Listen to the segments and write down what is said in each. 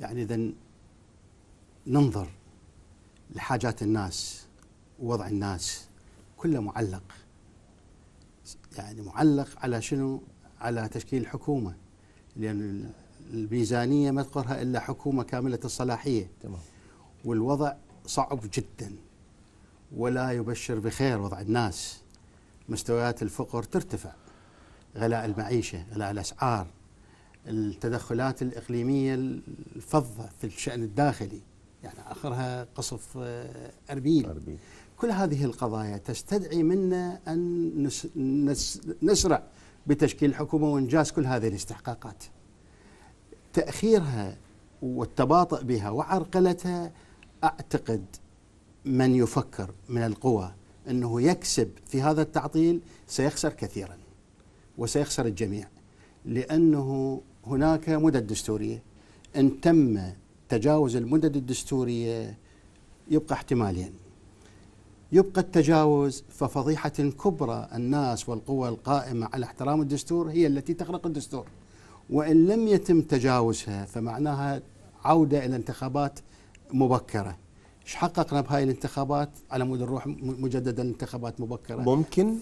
يعني إذا ننظر لحاجات الناس ووضع الناس كله معلق يعني معلق على شنو؟ على تشكيل الحكومة لأن الميزانية ما تقرها إلا حكومة كاملة الصلاحية تمام والوضع صعب جدا ولا يبشر بخير وضع الناس مستويات الفقر ترتفع غلاء المعيشة غلاء الأسعار التدخلات الإقليمية الفظة في الشأن الداخلي يعني آخرها قصف آه، أربيل, أربيل. كل هذه القضايا تستدعي منا أن نس نس نسرع بتشكيل حكومة وإنجاز كل هذه الاستحقاقات تأخيرها والتباطؤ بها وعرقلتها أعتقد من يفكر من القوى أنه يكسب في هذا التعطيل سيخسر كثيرا وسيخسر الجميع لأنه هناك مدد دستورية إن تم تجاوز المدد الدستورية يبقى احتمالين يبقى التجاوز ففضيحة كبرى الناس والقوى القائمة على احترام الدستور هي التي تخرق الدستور وإن لم يتم تجاوزها فمعناها عودة إلى انتخابات مبكرة ايش حققنا بهاي الانتخابات على مود نروح مجددا انتخابات مبكره ممكن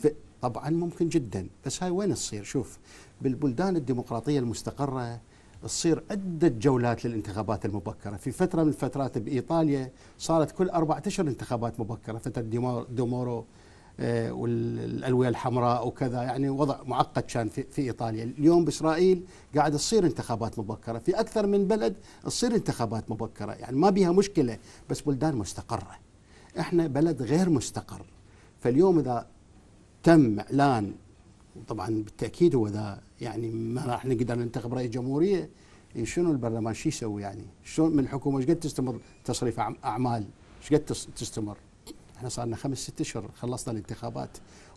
طبعا ممكن جدا بس هاي وين تصير شوف بالبلدان الديمقراطيه المستقره تصير عدة جولات للانتخابات المبكرة في فترة من الفترات بإيطاليا صارت كل أربعة أشهر انتخابات مبكرة فترة ديمورو آه، والألوية الحمراء وكذا يعني وضع معقد كان في, في إيطاليا اليوم بإسرائيل قاعد تصير انتخابات مبكرة في أكثر من بلد تصير انتخابات مبكرة يعني ما بيها مشكلة بس بلدان مستقرة إحنا بلد غير مستقر فاليوم إذا تم إعلان طبعا بالتأكيد هو ذا يعني ما راح نقدر ننتخب رئيس جمهورية إيه، شنو البرلمان شو يسوي يعني شلون من الحكومه ايش قد تستمر تصريف اعمال ايش قد تستمر احنا صار لنا خمس ست اشهر خلصنا الانتخابات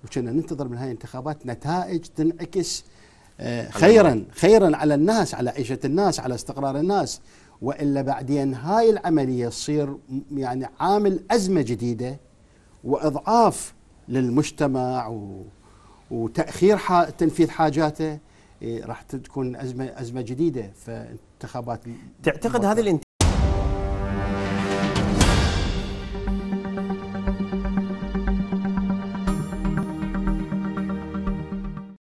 وكنا ننتظر من هاي الانتخابات نتائج تنعكس آه، خيرا خيرا على الناس على عيشه الناس على استقرار الناس والا بعدين هاي العمليه تصير يعني عامل ازمه جديده واضعاف للمجتمع و وتاخير تنفيذ حاجاته إيه، راح تكون ازمه ازمه جديده فانتخابات تعتقد هذه